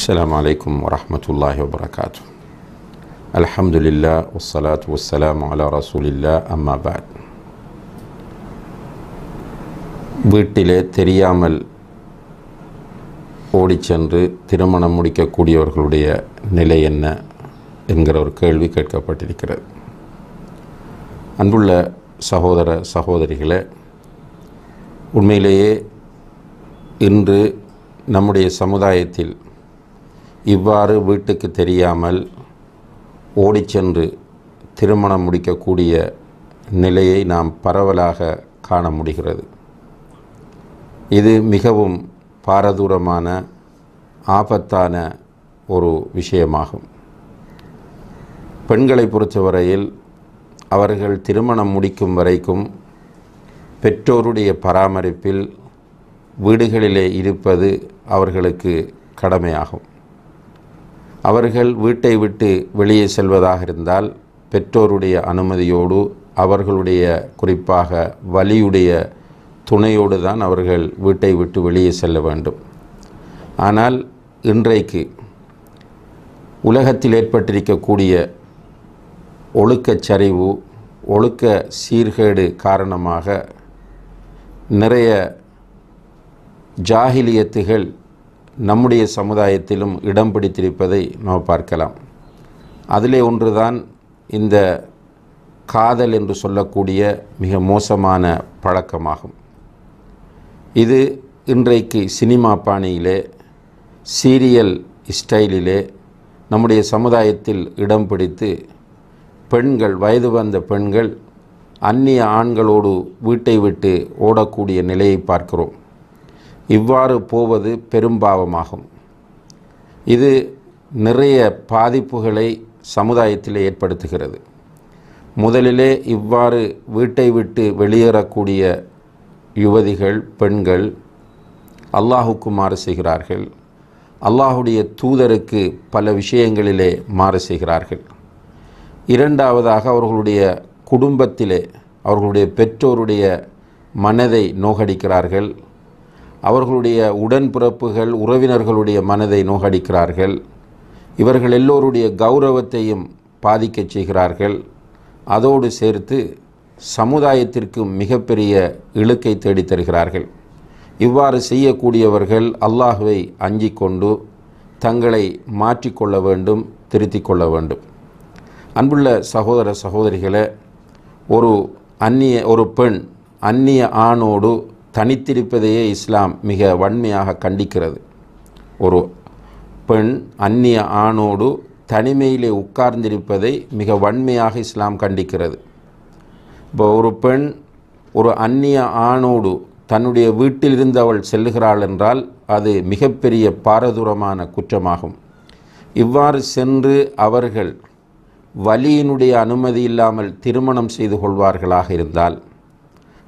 السلام عليكم ورحمة الله وبركاته الحمد لله والصلاة والسلام على رسول الله أما بعد வீட்டிலே தெரியாமல் ஓடிச்சென்று திருமணம் முடிக்கக்கூடியவர்களுடைய நிலை என்ன என்கிற ஒரு கேள்வி கேட்கப்பட்டிருக்கிறது அன்புள்ள சகோதர சகோதரிகளே உண்மையிலேயே இன்று நம்முடைய சமுதாயத்தில் இவ்வாறு வீட்டுக்கு தெரியாமல் ஓடிச்சென்று திருமணம் முடிக்கக்கூடிய நிலையை நாம் பரவலாக காண முடிகிறது இது மிகவும் பாரதூரமான ஆபத்தான ஒரு விஷயமாகும் பெண்களை பொறுத்தவரையில் அவர்கள் திருமணம் முடிக்கும் வரைக்கும் பெற்றோருடைய பராமரிப்பில் வீடுகளிலே இருப்பது அவர்களுக்கு கடமையாகும் அவர்கள் வீட்டை விட்டு வெளியே செல்வதாக இருந்தால் பெற்றோருடைய அனுமதியோடு அவர்களுடைய குறிப்பாக வலியுடைய துணையோடு தான் அவர்கள் வீட்டை விட்டு வெளியே செல்ல வேண்டும் ஆனால் இன்றைக்கு உலகத்தில் ஏற்பட்டிருக்கக்கூடிய ஒழுக்க சரிவு ஒழுக்க சீர்கேடு காரணமாக நிறைய ஜாகிலியத்துகள் நம்முடைய சமுதாயத்திலும் இடம் பிடித்திருப்பதை நாம் பார்க்கலாம் அதிலே ஒன்றுதான் இந்த காதல் என்று சொல்லக்கூடிய மிக மோசமான பழக்கமாகும் இது இன்றைக்கு சினிமா பாணியிலே சீரியல் ஸ்டைலிலே நம்முடைய சமுதாயத்தில் இடம் பிடித்து பெண்கள் வயது வந்த பெண்கள் அந்நிய ஆண்களோடு வீட்டை விட்டு ஓடக்கூடிய நிலையை பார்க்கிறோம் இவ்வாறு போவது பெரும்பாவமாகும் இது நிறைய பாதிப்புகளை சமுதாயத்தில் ஏற்படுத்துகிறது முதலிலே இவ்வாறு வீட்டை விட்டு வெளியேறக்கூடிய யுவதிகள் பெண்கள் அல்லாஹுக்கு மாறு செய்கிறார்கள் அல்லாஹுடைய தூதருக்கு பல விஷயங்களிலே மாறு செய்கிறார்கள் இரண்டாவதாக அவர்களுடைய குடும்பத்திலே அவர்களுடைய பெற்றோருடைய மனதை நோகடிக்கிறார்கள் அவர்களுடைய உடன்பிறப்புகள் உறவினர்களுடைய மனதை நோகடிக்கிறார்கள் இவர்கள் எல்லோருடைய கௌரவத்தையும் பாதிக்கச் செய்கிறார்கள் அதோடு சேர்த்து சமுதாயத்திற்கு மிகப்பெரிய இழுக்கை தேடித் தருகிறார்கள் இவ்வாறு செய்யக்கூடியவர்கள் அல்லாஹுவை அஞ்சிக் கொண்டு தங்களை மாற்றிக்கொள்ள வேண்டும் திருத்திக் கொள்ள வேண்டும் அன்புள்ள சகோதர சகோதரிகளை ஒரு அந்நிய ஒரு பெண் அந்நிய ஆணோடு தனித்திருப்பதையே இஸ்லாம் மிக வன்மையாக கண்டிக்கிறது ஒரு பெண் அந்நிய ஆணோடு தனிமையிலே உட்கார்ந்திருப்பதை மிக வன்மையாக இஸ்லாம் கண்டிக்கிறது இப்போ ஒரு பெண் ஒரு அந்நிய ஆணோடு தன்னுடைய வீட்டிலிருந்து அவள் செல்லுகிறாள் என்றால் அது மிகப்பெரிய பாரதூரமான குற்றமாகும் இவ்வாறு சென்று அவர்கள் வலியினுடைய அனுமதி இல்லாமல் திருமணம் செய்து கொள்வார்களாக இருந்தால்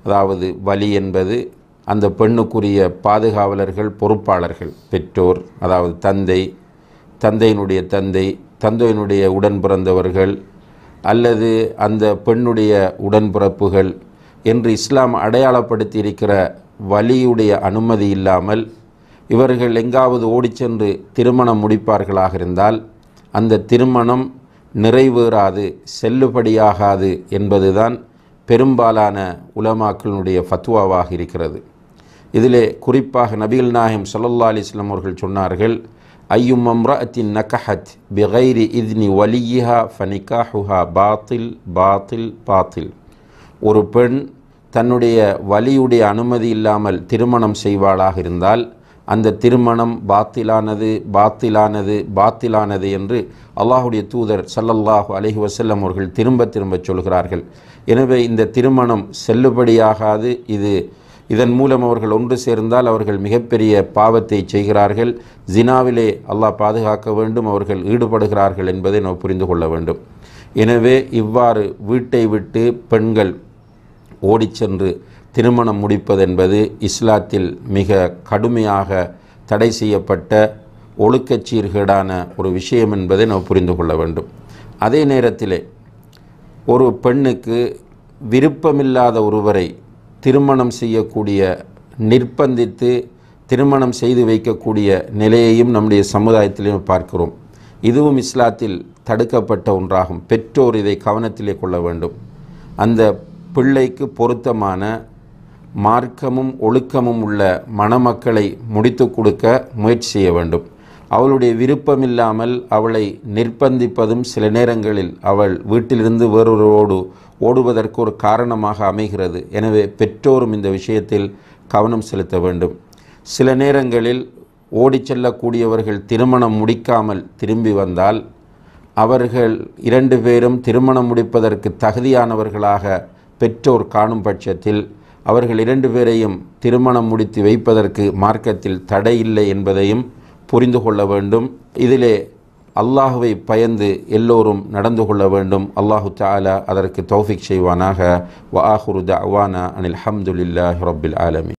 அதாவது வலி என்பது அந்த பெண்ணுக்குரிய பாதுகாவலர்கள் பொறுப்பாளர்கள் பெற்றோர் அதாவது தந்தை தந்தையினுடைய தந்தை தந்தையினுடைய உடன் பிறந்தவர்கள் அல்லது அந்த பெண்ணுடைய உடன்பிறப்புகள் என்று இஸ்லாம் அடையாளப்படுத்தி இருக்கிற வலியுடைய அனுமதி இல்லாமல் இவர்கள் எங்காவது ஓடிச்சென்று திருமணம் முடிப்பார்களாக இருந்தால் அந்த திருமணம் நிறைவேறாது செல்லுபடியாகாது என்பதுதான் பெரும்பாலான உலமாக்களினுடைய ஃபத்துவாவாக இருக்கிறது இதிலே குறிப்பாக நபிகள் நாயம் சல்லல்லா அலிஸ்லாம் அவர்கள் சொன்னார்கள் ஐயும் அம்ரத்தின் நகஹத் பிகைரி இத்னி ஃபனிகா ஃபனிகாஹுஹா பாத்தில் பாத்தில் பாத்தில் ஒரு பெண் தன்னுடைய வலியுடைய அனுமதி இல்லாமல் திருமணம் செய்வாளாக இருந்தால் அந்த திருமணம் பாத்திலானது பாத்திலானது பாத்திலானது என்று அல்லாஹுடைய தூதர் சல்லல்லாஹு அலஹி வசல்லம் அவர்கள் திரும்ப திரும்ப சொல்கிறார்கள் எனவே இந்த திருமணம் செல்லுபடியாகாது இது இதன் மூலம் அவர்கள் ஒன்று சேர்ந்தால் அவர்கள் மிகப்பெரிய பாவத்தை செய்கிறார்கள் ஜினாவிலே அல்லாஹ் பாதுகாக்க வேண்டும் அவர்கள் ஈடுபடுகிறார்கள் என்பதை நாம் புரிந்து கொள்ள வேண்டும் எனவே இவ்வாறு வீட்டை விட்டு பெண்கள் ஓடிச்சென்று திருமணம் முடிப்பதென்பது இஸ்லாத்தில் மிக கடுமையாக தடை செய்யப்பட்ட ஒழுக்கச் சீர்கேடான ஒரு விஷயம் என்பதை நாம் புரிந்து கொள்ள வேண்டும் அதே நேரத்திலே ஒரு பெண்ணுக்கு விருப்பமில்லாத ஒருவரை திருமணம் செய்யக்கூடிய நிர்பந்தித்து திருமணம் செய்து வைக்கக்கூடிய நிலையையும் நம்முடைய சமுதாயத்திலையும் பார்க்கிறோம் இதுவும் இஸ்லாத்தில் தடுக்கப்பட்ட ஒன்றாகும் பெற்றோர் இதை கவனத்திலே கொள்ள வேண்டும் அந்த பிள்ளைக்கு பொருத்தமான மார்க்கமும் ஒழுக்கமும் உள்ள மணமக்களை முடித்து கொடுக்க முயற்சி செய்ய வேண்டும் அவளுடைய விருப்பமில்லாமல் அவளை நிர்பந்திப்பதும் சில நேரங்களில் அவள் வீட்டிலிருந்து வேறொருவோடு ஓடுவதற்கு ஒரு காரணமாக அமைகிறது எனவே பெற்றோரும் இந்த விஷயத்தில் கவனம் செலுத்த வேண்டும் சில நேரங்களில் ஓடி செல்லக்கூடியவர்கள் திருமணம் முடிக்காமல் திரும்பி வந்தால் அவர்கள் இரண்டு பேரும் திருமணம் முடிப்பதற்கு தகுதியானவர்களாக பெற்றோர் காணும் பட்சத்தில் அவர்கள் இரண்டு பேரையும் திருமணம் முடித்து வைப்பதற்கு மார்க்கத்தில் தடை இல்லை என்பதையும் புரிந்து கொள்ள வேண்டும் இதிலே அல்லாஹுவை பயந்து எல்லோரும் நடந்து கொள்ள வேண்டும் அல்லாஹு தாலா அதற்கு தௌஃபிக் செய்வானாக வ ஆஹுரு தவானா அனில் ஹம்துலில்லாஹி ரபில் ஆலமி